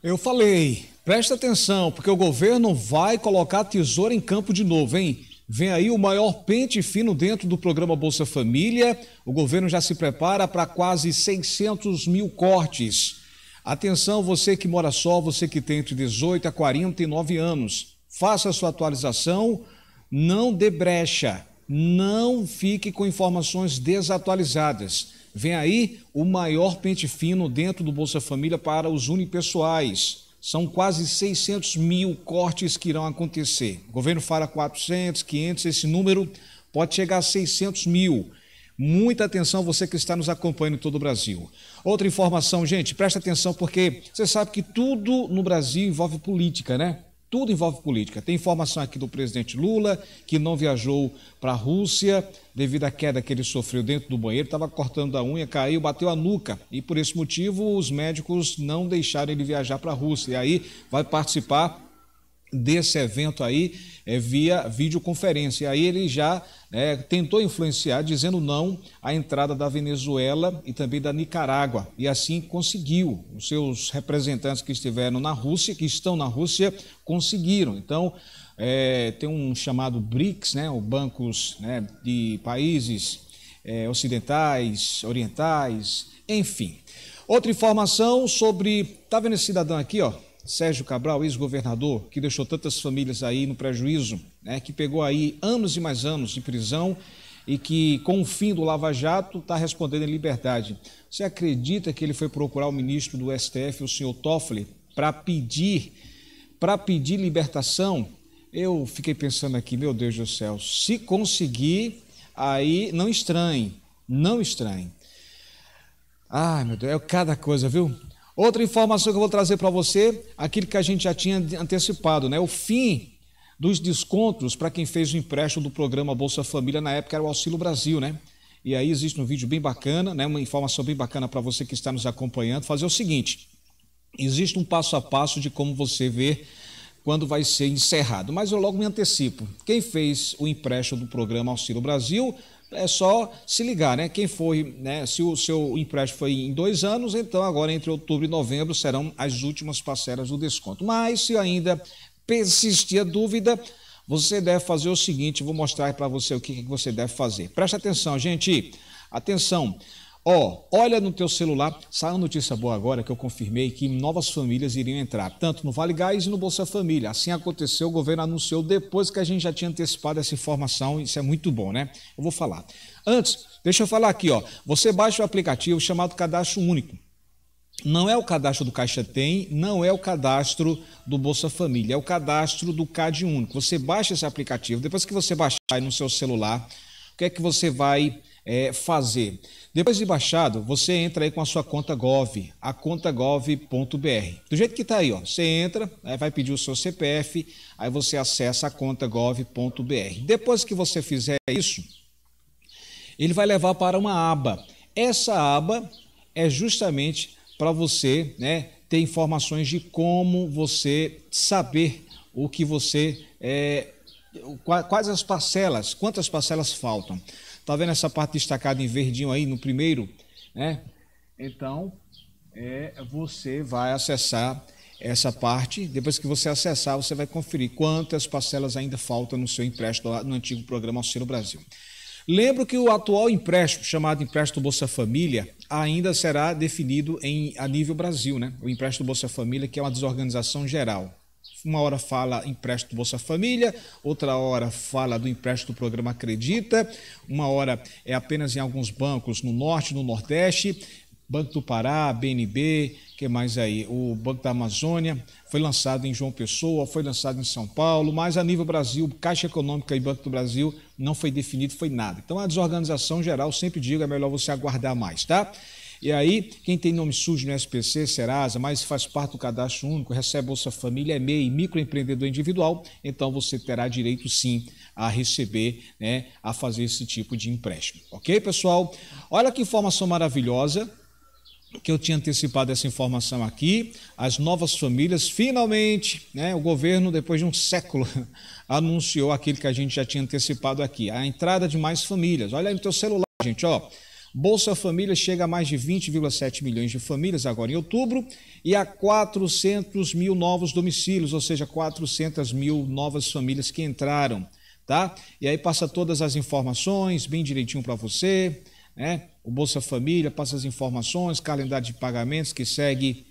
Eu falei, presta atenção, porque o governo vai colocar tesoura em campo de novo, hein? Vem aí o maior pente fino dentro do programa Bolsa Família. O governo já se prepara para quase 600 mil cortes. Atenção, você que mora só, você que tem entre 18 a 49 anos, faça a sua atualização, não dê brecha, não fique com informações desatualizadas. Vem aí o maior pente fino dentro do Bolsa Família para os unipessoais. São quase 600 mil cortes que irão acontecer. O governo fala 400, 500, esse número pode chegar a 600 mil. Muita atenção você que está nos acompanhando em todo o Brasil. Outra informação, gente, presta atenção porque você sabe que tudo no Brasil envolve política, né? Tudo envolve política. Tem informação aqui do presidente Lula, que não viajou para a Rússia devido à queda que ele sofreu dentro do banheiro, estava cortando a unha, caiu, bateu a nuca. E por esse motivo, os médicos não deixaram ele viajar para a Rússia. E aí vai participar desse evento aí é, via videoconferência. E aí ele já né, tentou influenciar, dizendo não à entrada da Venezuela e também da Nicarágua. E assim conseguiu. Os seus representantes que estiveram na Rússia, que estão na Rússia, conseguiram. Então, é, tem um chamado BRICS, né, o bancos né, de países é, ocidentais, orientais, enfim. Outra informação sobre. Está vendo esse cidadão aqui, ó? Sérgio Cabral, ex-governador, que deixou tantas famílias aí no prejuízo, né, que pegou aí anos e mais anos de prisão e que, com o fim do Lava Jato, está respondendo em liberdade. Você acredita que ele foi procurar o ministro do STF, o senhor Toffoli, para pedir, para pedir libertação? Eu fiquei pensando aqui, meu Deus do céu, se conseguir, aí não estranhe, não estranhe. Ai, meu Deus, é cada coisa, viu? Outra informação que eu vou trazer para você, aquilo que a gente já tinha antecipado, né? O fim dos descontos para quem fez o empréstimo do programa Bolsa Família na época era o Auxílio Brasil, né? E aí existe um vídeo bem bacana, né? Uma informação bem bacana para você que está nos acompanhando. Fazer o seguinte: existe um passo a passo de como você ver quando vai ser encerrado. Mas eu logo me antecipo. Quem fez o empréstimo do programa Auxílio Brasil é só se ligar, né? Quem foi, né? Se o seu empréstimo foi em dois anos, então agora entre outubro e novembro serão as últimas parcelas do desconto. Mas se ainda persistir a dúvida, você deve fazer o seguinte: vou mostrar para você o que, você deve fazer. Preste atenção, gente. Atenção. Ó, oh, olha no teu celular, saiu uma notícia boa agora que eu confirmei que novas famílias iriam entrar, tanto no Vale Gás e no Bolsa Família. Assim aconteceu, o governo anunciou depois que a gente já tinha antecipado essa informação, isso é muito bom, né? Eu vou falar. Antes, deixa eu falar aqui, ó. Você baixa o aplicativo chamado Cadastro Único. Não é o cadastro do Caixa Tem, não é o cadastro do Bolsa Família, é o cadastro do CAD Único. Você baixa esse aplicativo, depois que você baixar aí no seu celular, o que é que você vai é, fazer. Depois de baixado, você entra aí com a sua conta Gov, a gov.br Do jeito que está aí, ó, você entra, vai pedir o seu CPF, aí você acessa a gov.br Depois que você fizer isso, ele vai levar para uma aba. Essa aba é justamente para você né, ter informações de como você saber o que você é, quais as parcelas, quantas parcelas faltam. Está vendo essa parte destacada em verdinho aí no primeiro? Né? Então, é, você vai acessar essa parte. Depois que você acessar, você vai conferir quantas parcelas ainda faltam no seu empréstimo no antigo programa Auxílio Brasil. Lembro que o atual empréstimo, chamado empréstimo Bolsa Família, ainda será definido em, a nível Brasil, né? O empréstimo Bolsa Família, que é uma desorganização geral uma hora fala empréstimo Bolsa Família, outra hora fala do empréstimo do programa Acredita, uma hora é apenas em alguns bancos no norte, no nordeste, Banco do Pará, BNB, que mais aí? O Banco da Amazônia foi lançado em João Pessoa, foi lançado em São Paulo, mas a nível Brasil, Caixa Econômica e Banco do Brasil não foi definido, foi nada. Então a desorganização geral, sempre digo, é melhor você aguardar mais, tá? E aí, quem tem nome sujo no SPC, Serasa, mas faz parte do cadastro único, recebe Bolsa Família, é MEI, microempreendedor individual, então você terá direito sim a receber, né, a fazer esse tipo de empréstimo. Ok, pessoal? Olha que informação maravilhosa que eu tinha antecipado essa informação aqui, as novas famílias, finalmente, né, o governo, depois de um século, anunciou aquilo que a gente já tinha antecipado aqui, a entrada de mais famílias. Olha aí no teu celular, gente, ó, Bolsa Família chega a mais de 20,7 milhões de famílias agora em outubro e a 400 mil novos domicílios, ou seja, 400 mil novas famílias que entraram, tá? E aí passa todas as informações bem direitinho para você, né? O Bolsa Família passa as informações, calendário de pagamentos que segue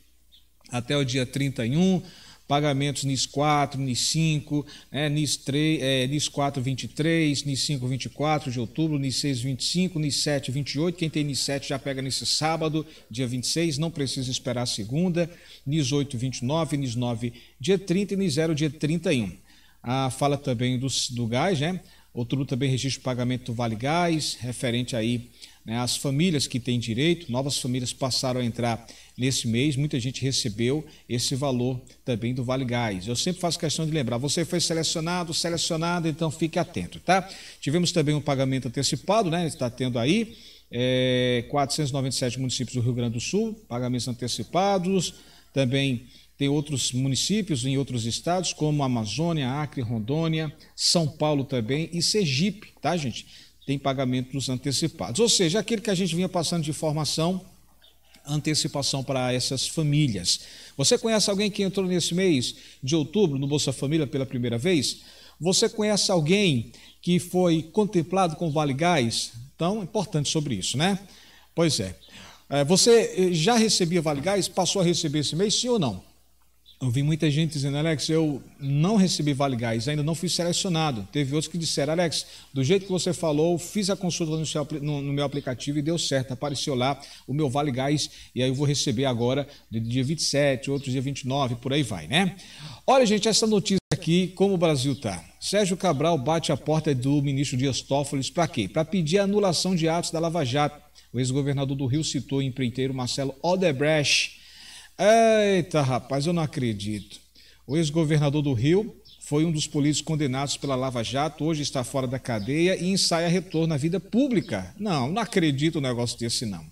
até o dia 31 pagamentos NIS 4, NIS 5, né, NIS, 3, é, NIS 4, 23, NIS 5, 24 de outubro, NIS 6, 25, NIS 7, 28. Quem tem NIS 7 já pega nesse sábado, dia 26, não precisa esperar a segunda. NIS 8, 29, NIS 9, dia 30 e NIS 0, dia 31. Ah, fala também do, do gás, né? Outro também registro pagamento do Vale Gás, referente aí né, as famílias que têm direito, novas famílias passaram a entrar nesse mês, muita gente recebeu esse valor também do Vale Gás. Eu sempre faço questão de lembrar, você foi selecionado, selecionado, então fique atento, tá? Tivemos também um pagamento antecipado, né? Está tendo aí é, 497 municípios do Rio Grande do Sul, pagamentos antecipados, também tem outros municípios em outros estados, como Amazônia, Acre, Rondônia, São Paulo também e Sergipe, tá, gente? tem pagamentos antecipados. Ou seja, aquilo que a gente vinha passando de formação antecipação para essas famílias. Você conhece alguém que entrou nesse mês de outubro no Bolsa Família pela primeira vez? Você conhece alguém que foi contemplado com Vale Gás? Então, importante sobre isso, né? Pois é. é você eh, já recebia Vale Gás? Passou a receber esse mês, sim ou não? Eu vi muita gente dizendo, Alex, eu não recebi Vale Gás, ainda não fui selecionado. Teve outros que disseram, Alex, do jeito que você falou, fiz a consulta no, seu, no, no meu aplicativo e deu certo, apareceu lá o meu Vale Gás e aí eu vou receber agora do dia 27, outro dia 29, por aí vai, né? Olha, gente, essa notícia aqui, como o Brasil tá. Sérgio Cabral bate a porta do ministro Dias Toffoli para quê? Para pedir a anulação de atos da Lava Jato. O ex-governador do Rio citou o empreiteiro Marcelo Odebrecht Eita, rapaz, eu não acredito. O ex-governador do Rio foi um dos políticos condenados pela Lava Jato, hoje está fora da cadeia e ensaia retorno à vida pública. Não, não acredito um negócio desse, não.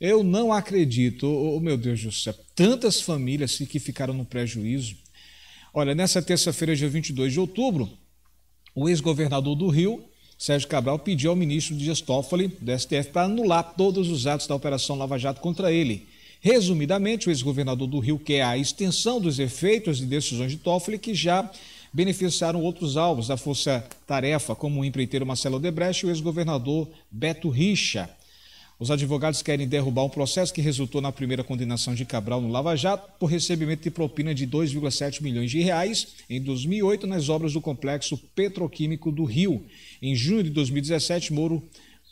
Eu não acredito, oh, meu Deus do céu, tantas famílias assim que ficaram no prejuízo. Olha, nessa terça-feira, dia 22 de outubro, o ex-governador do Rio, Sérgio Cabral, pediu ao ministro Dias Toffoli, do STF, para anular todos os atos da Operação Lava Jato contra ele Resumidamente, o ex-governador do Rio quer a extensão dos efeitos de decisões de Toffoli, que já beneficiaram outros alvos da Força Tarefa, como o empreiteiro Marcelo Debreche e o ex-governador Beto Richa. Os advogados querem derrubar um processo que resultou na primeira condenação de Cabral no Lava Jato por recebimento de propina de 2,7 milhões de reais em 2008 nas obras do complexo petroquímico do Rio. Em junho de 2017, Moro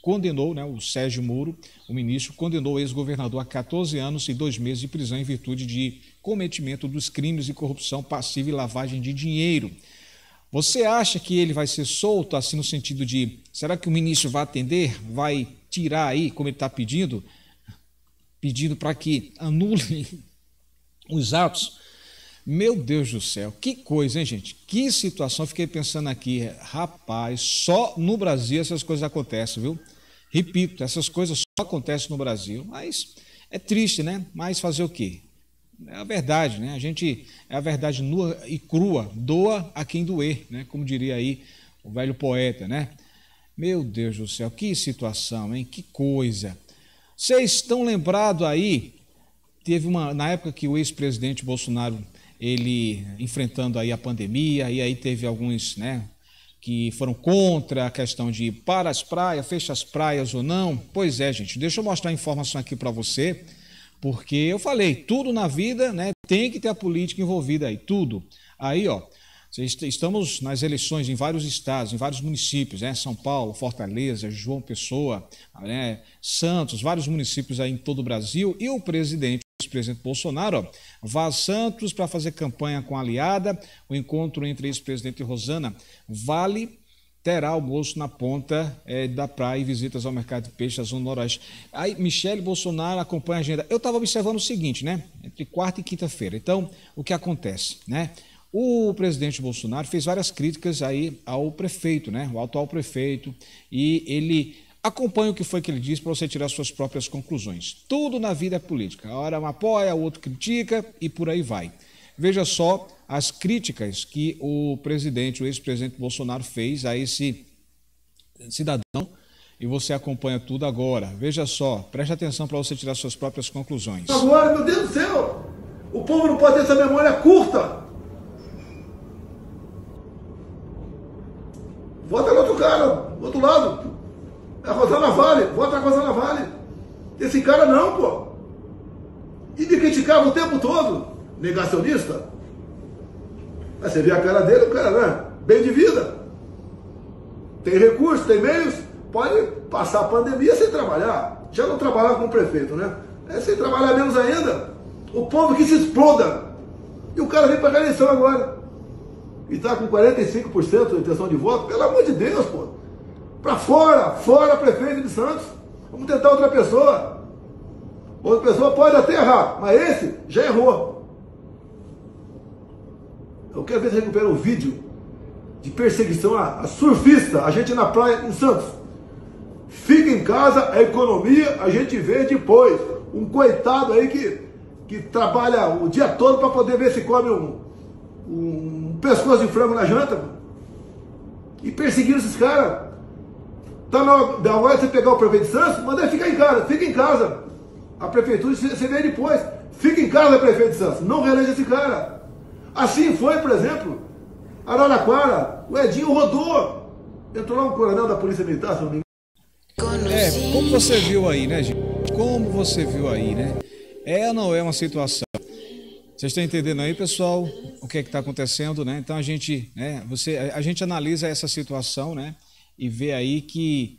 condenou, né, o Sérgio Moro, o ministro, condenou o ex-governador a 14 anos e dois meses de prisão em virtude de cometimento dos crimes de corrupção passiva e lavagem de dinheiro. Você acha que ele vai ser solto, assim no sentido de, será que o ministro vai atender, vai tirar aí, como ele está pedindo, pedindo para que anulem os atos? Meu Deus do céu, que coisa, hein, gente? Que situação. Fiquei pensando aqui, rapaz, só no Brasil essas coisas acontecem, viu? Repito, essas coisas só acontecem no Brasil, mas é triste, né? Mas fazer o quê? É a verdade, né? A gente é a verdade nua e crua, doa a quem doer, né? Como diria aí o velho poeta, né? Meu Deus do céu, que situação, hein? Que coisa. Vocês estão lembrado aí? Teve uma na época que o ex-presidente Bolsonaro ele enfrentando aí a pandemia e aí teve alguns, né, que foram contra a questão de ir para as praias, fecha as praias ou não. Pois é, gente, deixa eu mostrar a informação aqui para você, porque eu falei, tudo na vida né, tem que ter a política envolvida aí, tudo. Aí, ó, estamos nas eleições em vários estados, em vários municípios, né, São Paulo, Fortaleza, João Pessoa, né, Santos, vários municípios aí em todo o Brasil, e o presidente ex-presidente Bolsonaro, ó, Vaz Santos para fazer campanha com a aliada. O encontro entre ex-presidente e Rosana vale terá almoço na ponta é, da praia e visitas ao mercado de peixe da Zona Noroeste. Aí, Michele Bolsonaro acompanha a agenda. Eu estava observando o seguinte, né? Entre quarta e quinta-feira. Então, o que acontece, né? O presidente Bolsonaro fez várias críticas aí ao prefeito, né? O atual prefeito. E ele Acompanhe o que foi que ele disse para você tirar suas próprias conclusões. Tudo na vida é política. A hora um apoia, o outro critica e por aí vai. Veja só as críticas que o presidente, o ex-presidente Bolsonaro fez a esse cidadão e você acompanha tudo agora. Veja só, preste atenção para você tirar suas próprias conclusões. Agora, meu Deus do céu, o povo não pode ter essa memória curta. Vota no outro cara, do outro lado. A Rosana Vale, vota a Rosana Vale. Esse cara não, pô. E me criticava o tempo todo. Negacionista. Aí você vê a cara dele, o cara, né? Bem de vida. Tem recursos, tem meios, pode passar a pandemia sem trabalhar. Já não trabalhava com o prefeito, né? É sem trabalhar menos ainda. O povo que se exploda. E o cara vem pagar a eleição agora. E está com 45% de intenção de voto. Pelo amor de Deus, pô. Para fora, fora prefeito de Santos. Vamos tentar outra pessoa. Outra pessoa pode até errar, mas esse já errou. Eu quero ver se recupera o um vídeo de perseguição a, a surfista, a gente na praia em Santos. Fica em casa, a economia a gente vê depois. Um coitado aí que, que trabalha o dia todo para poder ver se come um, um pescoço de frango na janta. E perseguiram esses caras tá na hora de você pegar o prefeito de Santos, manda ele ficar em casa. Fica em casa. A prefeitura você vê depois. Fica em casa, prefeito de Santos. Não reeleja esse cara. Assim foi, por exemplo, Araraquara. O Edinho rodou. Entrou lá um coronel da Polícia Militar, se não me engano. É, como você viu aí, né, gente? Como você viu aí, né? É ou não é uma situação? Vocês estão entendendo aí, pessoal, o que é está acontecendo, né? Então a gente, né, você, a gente analisa essa situação, né? e ver aí que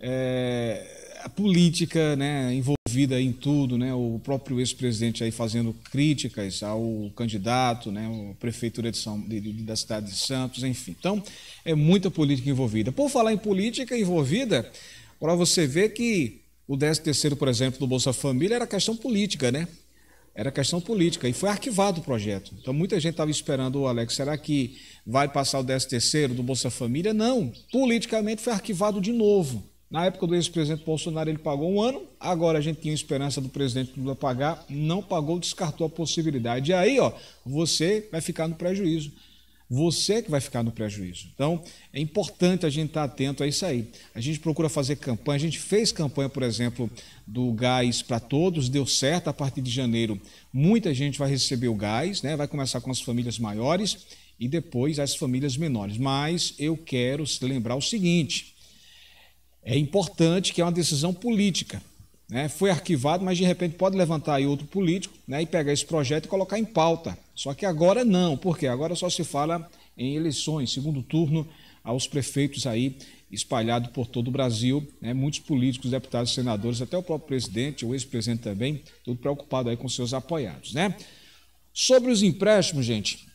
é, a política né, envolvida em tudo, né, o próprio ex-presidente aí fazendo críticas ao candidato, né, a prefeitura de São, de, de, da cidade de Santos, enfim. Então, é muita política envolvida. Por falar em política envolvida, para você ver que o 13 terceiro, por exemplo, do Bolsa Família era questão política, né? era questão política e foi arquivado o projeto. Então muita gente estava esperando, o Alex, será que vai passar o 13 terceiro do Bolsa Família? Não, politicamente foi arquivado de novo. Na época do ex-presidente Bolsonaro ele pagou um ano, agora a gente tinha esperança do presidente Lula pagar, não pagou, descartou a possibilidade. E aí, ó, você vai ficar no prejuízo. Você que vai ficar no prejuízo. Então, é importante a gente estar atento a isso aí. A gente procura fazer campanha. A gente fez campanha, por exemplo, do gás para todos, deu certo. A partir de janeiro, muita gente vai receber o gás, né? vai começar com as famílias maiores e depois as famílias menores. Mas eu quero lembrar o seguinte: é importante que é uma decisão política. Né? Foi arquivado, mas de repente pode levantar aí outro político né? e pegar esse projeto e colocar em pauta. Só que agora não, porque agora só se fala em eleições, segundo turno aos prefeitos aí espalhado por todo o Brasil, né? muitos políticos, deputados, senadores, até o próprio presidente, o ex-presidente também, tudo preocupado aí com seus apoiados, né? Sobre os empréstimos, gente,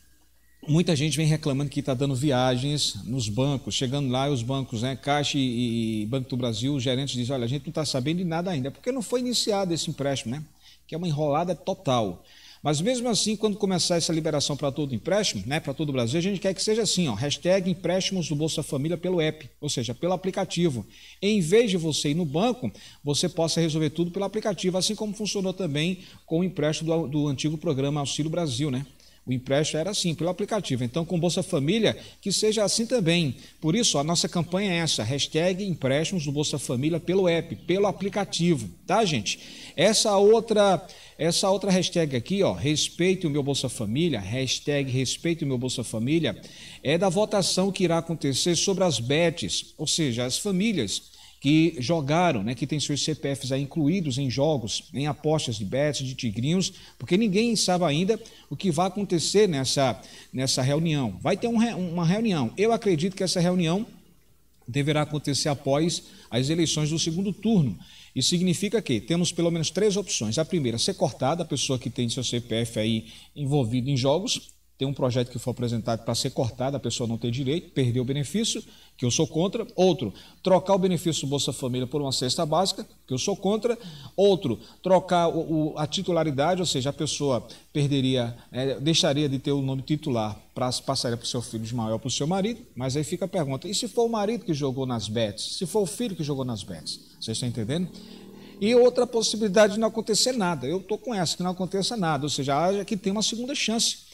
muita gente vem reclamando que está dando viagens nos bancos, chegando lá os bancos, né, Caixa e, Banco do Brasil, os gerentes dizem, olha, a gente não está sabendo de nada ainda, porque não foi iniciado esse empréstimo, né? Que é uma enrolada total. Mas mesmo assim, quando começar essa liberação para todo empréstimo, né, para todo o Brasil, a gente quer que seja assim, ó, hashtag empréstimos do Bolsa Família pelo app, ou seja, pelo aplicativo. Em vez de você ir no banco, você possa resolver tudo pelo aplicativo, assim como funcionou também com o empréstimo do, do antigo programa Auxílio Brasil, né? O empréstimo era assim, pelo aplicativo. Então, com Bolsa Família, que seja assim também. Por isso, a nossa campanha é essa, hashtag empréstimos do Bolsa Família pelo app, pelo aplicativo, tá, gente? Essa outra, essa outra hashtag aqui, ó, respeite o meu Bolsa Família, hashtag respeite o meu Bolsa Família, é da votação que irá acontecer sobre as BETs, ou seja, as famílias que jogaram, né, que têm seus CPFs aí incluídos em jogos, em apostas de bets, de tigrinhos, porque ninguém sabe ainda o que vai acontecer nessa, nessa reunião. Vai ter um, uma reunião. Eu acredito que essa reunião deverá acontecer após as eleições do segundo turno. Isso significa que temos pelo menos três opções. A primeira, ser cortada a pessoa que tem seu CPF aí envolvido em jogos tem um projeto que foi apresentado para ser cortado, a pessoa não tem direito, perdeu o benefício, que eu sou contra. Outro, trocar o benefício do Bolsa Família por uma cesta básica, que eu sou contra. Outro, trocar o, o, a titularidade, ou seja, a pessoa perderia, é, deixaria de ter o nome titular para passaria para o seu filho de maior, para o seu marido. Mas aí fica a pergunta: e se for o marido que jogou nas bets? Se for o filho que jogou nas bets? Vocês estão entendendo? E outra possibilidade de não acontecer nada. Eu estou com essa, que não aconteça nada. Ou seja, haja que tem uma segunda chance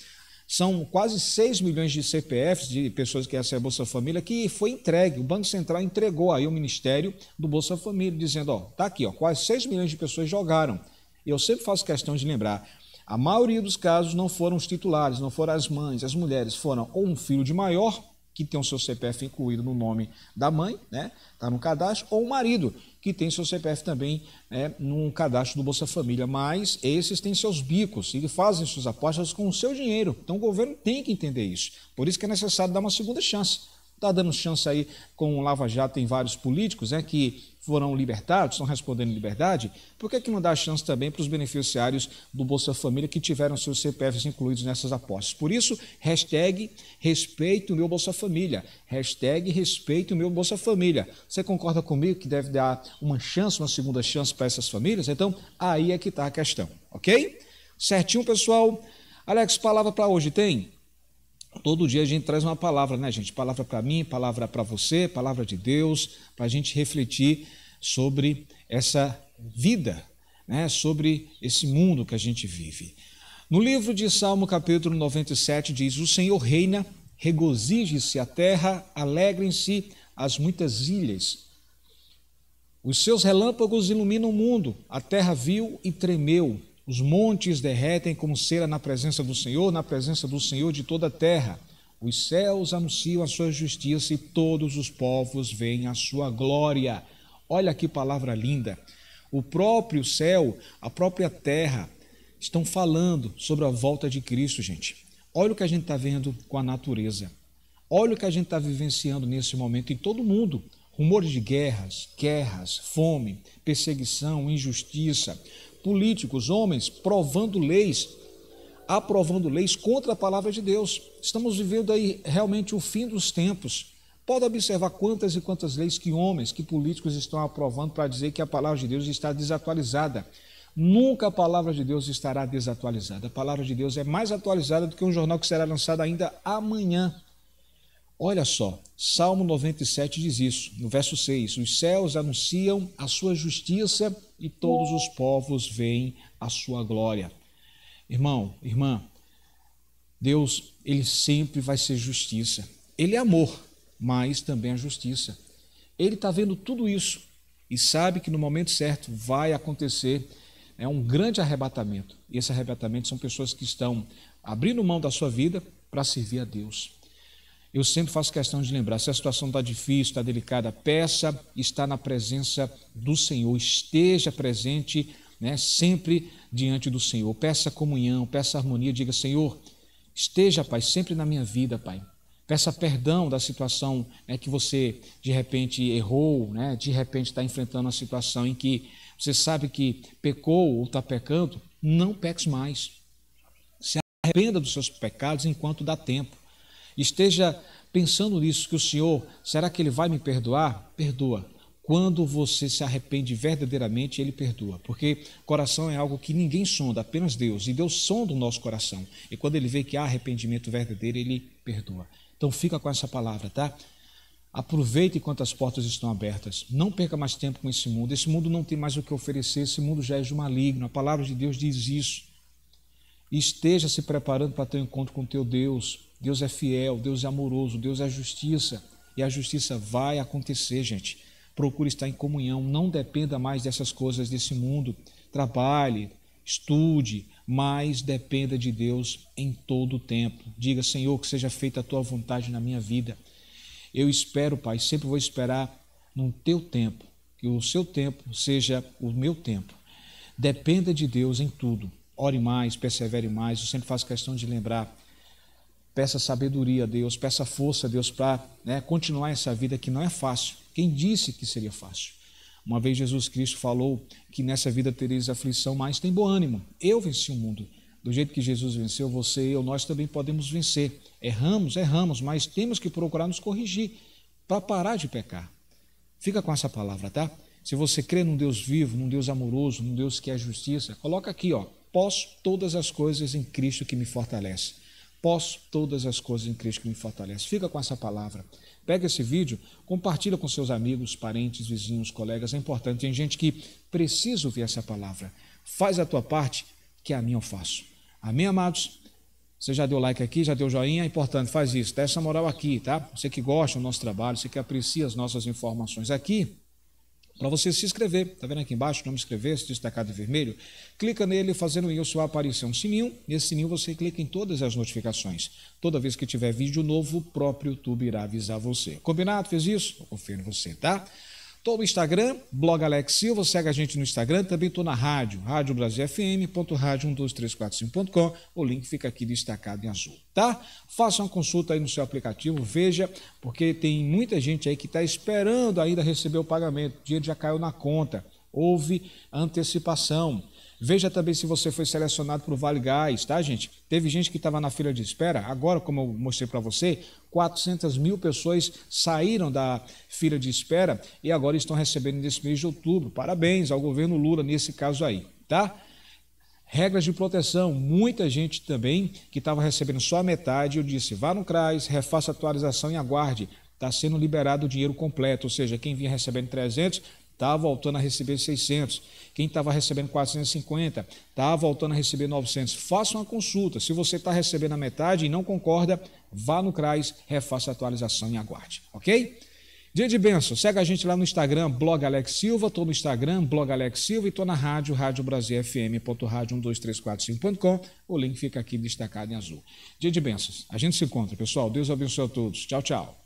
são quase 6 milhões de CPFs, de pessoas que recebem a Bolsa Família, que foi entregue. O Banco Central entregou aí o Ministério do Bolsa Família, dizendo: ó, tá aqui, ó, quase 6 milhões de pessoas jogaram. Eu sempre faço questão de lembrar. A maioria dos casos não foram os titulares, não foram as mães, as mulheres, foram ou um filho de maior que tem o seu CPF incluído no nome da mãe, né? Está no cadastro, ou o marido, que tem seu CPF também né, no cadastro do Bolsa Família. Mas esses têm seus bicos e fazem suas apostas com o seu dinheiro. Então o governo tem que entender isso. Por isso que é necessário dar uma segunda chance. Está dando chance aí com o Lava Jato em vários políticos, né? Que foram libertados, estão respondendo em liberdade, por que, é que não dá chance também para os beneficiários do Bolsa Família que tiveram seus CPFs incluídos nessas apostas? Por isso, hashtag respeito meu Bolsa Família, hashtag respeito meu Bolsa Família. Você concorda comigo que deve dar uma chance, uma segunda chance para essas famílias? Então, aí é que está a questão, ok? Certinho, pessoal? Alex, palavra para hoje tem? todo dia a gente traz uma palavra, né, gente? Palavra para mim, palavra para você, palavra de Deus, para a gente refletir sobre essa vida, né? sobre esse mundo que a gente vive. No livro de Salmo, capítulo 97, diz: O Senhor reina, regozije-se a terra, alegrem-se as muitas ilhas. Os seus relâmpagos iluminam o mundo, a terra viu e tremeu. Os montes derretem como cera na presença do Senhor, na presença do Senhor de toda a terra. Os céus anunciam a sua justiça e todos os povos veem a sua glória. Olha que palavra linda! O próprio céu, a própria terra estão falando sobre a volta de Cristo, gente. Olha o que a gente está vendo com a natureza. Olha o que a gente está vivenciando nesse momento em todo o mundo. Rumores de guerras, guerras, fome, perseguição, injustiça, políticos, homens, provando leis, aprovando leis contra a palavra de Deus. Estamos vivendo aí realmente o fim dos tempos. Pode observar quantas e quantas leis que homens, que políticos estão aprovando para dizer que a palavra de Deus está desatualizada. Nunca a palavra de Deus estará desatualizada. A palavra de Deus é mais atualizada do que um jornal que será lançado ainda amanhã. Olha só, Salmo 97 diz isso, no verso 6: Os céus anunciam a sua justiça e todos os povos veem a sua glória. Irmão, irmã, Deus, ele sempre vai ser justiça. Ele é amor, mas também é justiça. Ele está vendo tudo isso e sabe que no momento certo vai acontecer é um grande arrebatamento. E esse arrebatamento são pessoas que estão abrindo mão da sua vida para servir a Deus eu sempre faço questão de lembrar: se a situação está difícil, está delicada, peça, está na presença do Senhor, esteja presente né, sempre diante do Senhor. Peça comunhão, peça harmonia, diga: Senhor, esteja, Pai, sempre na minha vida, Pai. Peça perdão da situação né, que você de repente errou, né, de repente está enfrentando uma situação em que você sabe que pecou ou está pecando. Não peques mais. Se arrependa dos seus pecados enquanto dá tempo. Esteja pensando nisso, que o Senhor, será que Ele vai me perdoar? Perdoa. Quando você se arrepende verdadeiramente, Ele perdoa. Porque coração é algo que ninguém sonda, apenas Deus. E Deus sonda o nosso coração. E quando Ele vê que há arrependimento verdadeiro, Ele perdoa. Então fica com essa palavra, tá? Aproveite enquanto as portas estão abertas. Não perca mais tempo com esse mundo. Esse mundo não tem mais o que oferecer. Esse mundo já é de maligno. A palavra de Deus diz isso. Esteja se preparando para ter um encontro com teu Deus. Deus é fiel, Deus é amoroso, Deus é justiça e a justiça vai acontecer, gente. Procure estar em comunhão, não dependa mais dessas coisas desse mundo. Trabalhe, estude, mas dependa de Deus em todo o tempo. Diga, Senhor, que seja feita a tua vontade na minha vida. Eu espero, Pai, sempre vou esperar no teu tempo, que o seu tempo seja o meu tempo. Dependa de Deus em tudo. Ore mais, persevere mais. Eu sempre faço questão de lembrar Peça sabedoria a Deus, peça força a Deus para né, continuar essa vida que não é fácil. Quem disse que seria fácil? Uma vez Jesus Cristo falou que nessa vida tereis aflição, mas tem bom ânimo. Eu venci o mundo. Do jeito que Jesus venceu, você e eu, nós também podemos vencer. Erramos, erramos, mas temos que procurar nos corrigir para parar de pecar. Fica com essa palavra, tá? Se você crê num Deus vivo, num Deus amoroso, num Deus que é justiça, coloca aqui, ó. Posso todas as coisas em Cristo que me fortalece posso todas as coisas em Cristo que me fortalece. Fica com essa palavra. Pega esse vídeo, compartilha com seus amigos, parentes, vizinhos, colegas. É importante. Tem gente que precisa ouvir essa palavra. Faz a tua parte, que a minha eu faço. Amém, amados? Você já deu like aqui, já deu joinha? É importante, faz isso. Dá essa moral aqui, tá? Você que gosta do nosso trabalho, você que aprecia as nossas informações aqui para você se inscrever. Está vendo aqui embaixo o nome inscrever-se, destacado em vermelho? Clica nele fazendo isso aparecer um sininho. Nesse sininho você clica em todas as notificações. Toda vez que tiver vídeo novo, o próprio YouTube irá avisar você. Combinado? Fez isso? Eu confio em você, tá? Estou no Instagram, blog Alex Silva, segue a gente no Instagram, também estou na rádio, radiobrasilfm.radio12345.com, o link fica aqui destacado em azul, tá? Faça uma consulta aí no seu aplicativo, veja, porque tem muita gente aí que está esperando ainda receber o pagamento, o dinheiro já caiu na conta, houve antecipação, Veja também se você foi selecionado para o Vale Gás, tá, gente? Teve gente que estava na fila de espera. Agora, como eu mostrei para você, 400 mil pessoas saíram da fila de espera e agora estão recebendo nesse mês de outubro. Parabéns ao governo Lula nesse caso aí, tá? Regras de proteção, muita gente também que estava recebendo só a metade, eu disse, vá no CRAS, refaça a atualização e aguarde. Está sendo liberado o dinheiro completo, ou seja, quem vinha recebendo 300 está voltando a receber 600. Quem estava recebendo 450 está voltando a receber 900. Faça uma consulta. Se você está recebendo a metade e não concorda, vá no CRAS, refaça a atualização e aguarde. Ok? Dia de benção. Segue a gente lá no Instagram, blog Alex Silva. Estou no Instagram, blog Alex Silva. E estou na rádio, radiobrasilfm.radio12345.com. O link fica aqui destacado em azul. Dia de bênçãos. A gente se encontra, pessoal. Deus abençoe a todos. Tchau, tchau.